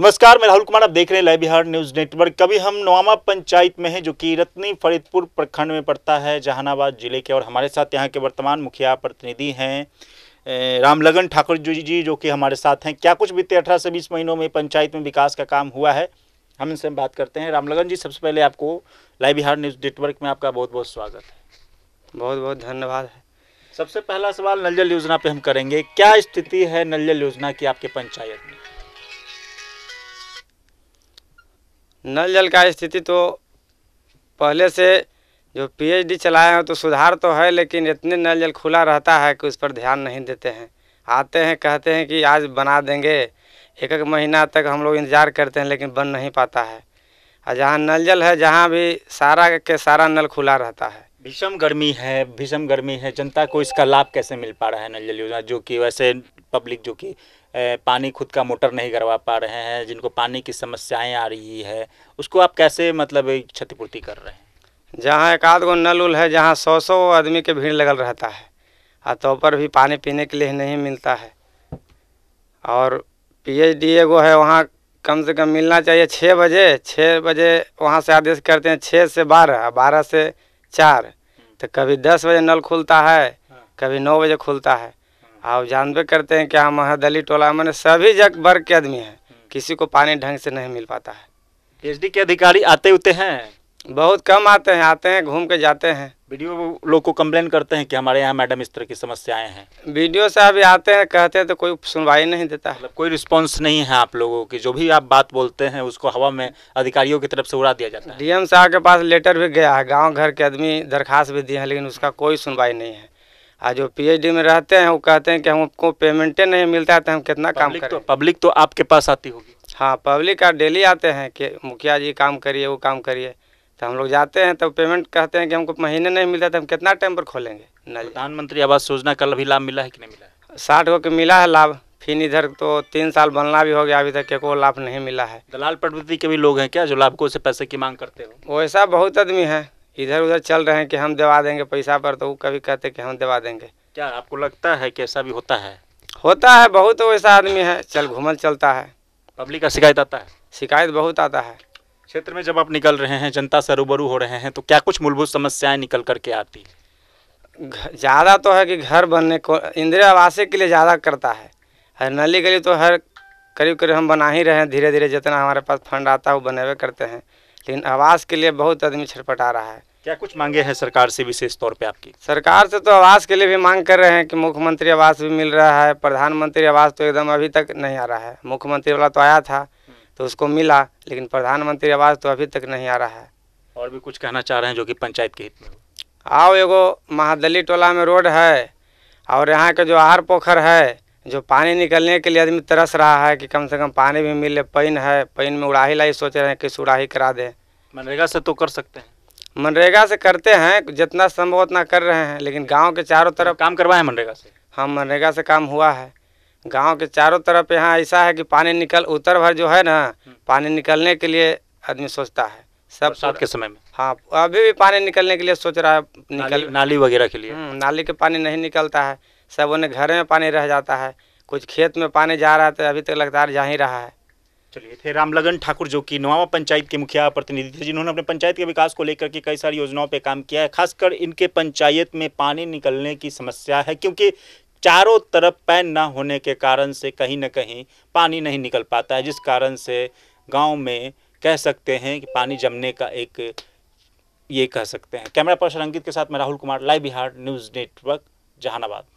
नमस्कार मैं राहुल कुमार आप देख रहे हैं लाइव बिहार न्यूज नेटवर्क कभी हम नवामा पंचायत में हैं जो कि रत्नी फरीदपुर प्रखंड में पड़ता है जहानाबाद जिले के और हमारे साथ यहाँ के वर्तमान मुखिया प्रतिनिधि हैं रामलगन ठाकुर जी जी जो कि हमारे साथ हैं क्या कुछ बीते अठारह से बीस महीनों में पंचायत में विकास का काम हुआ है हम इनसे बात करते हैं रामलगन जी सबसे पहले आपको लाइव बिहार न्यूज नेटवर्क में आपका बहुत बहुत स्वागत है बहुत बहुत धन्यवाद है सबसे पहला सवाल नल जल योजना पर हम करेंगे क्या स्थिति है नल जल योजना की आपके पंचायत में नल जल का स्थिति तो पहले से जो पीएचडी चलाए हैं तो सुधार तो है लेकिन इतने नल जल खुला रहता है कि उस पर ध्यान नहीं देते हैं आते हैं कहते हैं कि आज बना देंगे एक एक महीना तक हम लोग इंतज़ार करते हैं लेकिन बन नहीं पाता है और जहाँ नल जल है जहाँ भी सारा के सारा नल खुला रहता है भीषम गर्मी है भीषम गर्मी है जनता को इसका लाभ कैसे मिल पा रहा है नल जल योजना जो कि वैसे पब्लिक जो कि पानी खुद का मोटर नहीं करवा पा रहे हैं जिनको पानी की समस्याएं आ रही है उसको आप कैसे मतलब क्षतिपूर्ति कर रहे हैं जहाँ एक आध गो नल उल है जहाँ सौ सौ आदमी के भीड़ लगल रहता है आ तो पर भी पानी पीने के लिए नहीं मिलता है और पी एच डी ए है वहाँ कम से कम मिलना चाहिए छः बजे छः बजे वहाँ से आदेश करते हैं छः से बारह बारह से चार हम्म। तो कभी दस बजे नल खुलता है हाँ। कभी नौ बजे खुलता है आप जानबे करते हैं क्या हम दलित टोला मैंने सभी जग वर्ग के आदमी हैं किसी को पानी ढंग से नहीं मिल पाता है पीएचडी के अधिकारी आते उते हैं बहुत कम आते हैं आते हैं घूम के जाते हैं वीडियो लोग को कम्प्लेन करते हैं कि हमारे यहाँ मैडम इस तरह की समस्याएं हैं वीडियो से अभी आते हैं कहते हैं तो कोई सुनवाई नहीं देता मतलब कोई रिस्पांस नहीं है आप लोगों की जो भी आप बात बोलते हैं उसको हवा में अधिकारियों की तरफ से उड़ा दिया जाता है डीएम साहब के पास लेटर भी गया है गाँव घर के आदमी दरखास्त भी दिए हैं लेकिन उसका कोई सुनवाई नहीं है आज जो पीएचडी में रहते हैं वो कहते हैं कि हमको पेमेंटे नहीं मिलता है तो हम कितना काम तो- करें तो, पब्लिक तो आपके पास आती होगी हाँ पब्लिक आप डेली आते हैं कि मुखिया जी काम करिए वो काम करिए तो हम लोग जाते हैं तो पेमेंट कहते हैं कि हमको महीने नहीं मिलता तो हम कितना टाइम पर खोलेंगे प्रधानमंत्री आवास योजना का भी लाभ मिला है कि नहीं मिला है साठ गो के मिला है लाभ फिर इधर तो तीन साल बनना भी हो गया अभी तक के लाभ नहीं मिला है दलाल प्रवृत्ति के भी लोग हैं क्या जो लाभकों से पैसे की मांग करते हो वैसा बहुत आदमी है इधर उधर चल रहे हैं कि हम दवा देंगे पैसा पर तो वो कभी कहते कि हम दवा देंगे क्या आपको लगता है कि ऐसा भी होता है होता है बहुत वैसा आदमी है चल घूमल चलता है पब्लिक का शिकायत आता है शिकायत बहुत आता है क्षेत्र में जब आप निकल रहे हैं जनता से रूबरू हो रहे हैं तो क्या कुछ मूलभूत समस्याएं निकल करके आती ज़्यादा तो है कि घर बनने को इंदिरा आवास के लिए ज़्यादा करता है हर नली गली तो हर करीब करीब हम बना ही रहे हैं धीरे धीरे जितना हमारे पास फंड आता है वो बनेवे करते हैं लेकिन आवास के लिए बहुत आदमी छटपटा रहा है क्या कुछ मांगे हैं सरकार से विशेष तौर पे आपकी सरकार से तो आवास के लिए भी मांग कर रहे हैं कि मुख्यमंत्री आवास भी मिल रहा है प्रधानमंत्री आवास तो एकदम अभी तक नहीं आ रहा है मुख्यमंत्री वाला तो आया था तो उसको मिला लेकिन प्रधानमंत्री आवास तो अभी तक नहीं आ रहा है और भी कुछ कहना चाह रहे हैं जो कि पंचायत के हित में आओ एगो महादली टोला में रोड है और यहाँ के जो आर पोखर है जो पानी निकलने के लिए आदमी तरस रहा है कि कम से कम पानी भी मिले पैन है पैन में उड़ाही लाई सोच रहे हैं कि उड़ाही करा दें मनरेगा से तो कर सकते हैं मनरेगा से करते हैं जितना संभव उतना कर रहे हैं लेकिन गांव के चारों तरफ काम करवाए मनरेगा से हाँ मनरेगा से काम हुआ है गांव के चारों तरफ यहाँ ऐसा है कि पानी निकल उत्तर भर जो है ना हम्म। पानी निकलने के लिए आदमी सोचता है सब साथ के समय में हाँ अभी भी पानी निकलने के लिए सोच रहा है निकल नाली वगैरह के लिए हम्म, नाली के पानी नहीं निकलता है सब उन्हें घर में पानी रह जाता है कुछ खेत में पानी जा रहा है तो अभी तक लगातार जा ही रहा है चलिए थे रामलगन ठाकुर जो कि नवावा पंचायत के मुखिया प्रतिनिधि थे जिन्होंने अपने पंचायत के विकास को लेकर के कई सारी योजनाओं पे काम किया है खासकर इनके पंचायत में पानी निकलने की समस्या है क्योंकि चारों तरफ पैन ना होने के कारण से कहीं ना कहीं पानी नहीं निकल पाता है जिस कारण से गाँव में कह सकते हैं कि पानी जमने का एक ये कह सकते हैं कैमरा पर्सन अंकित के साथ मैं Rahul Kumar live Bihar news network Jehanabad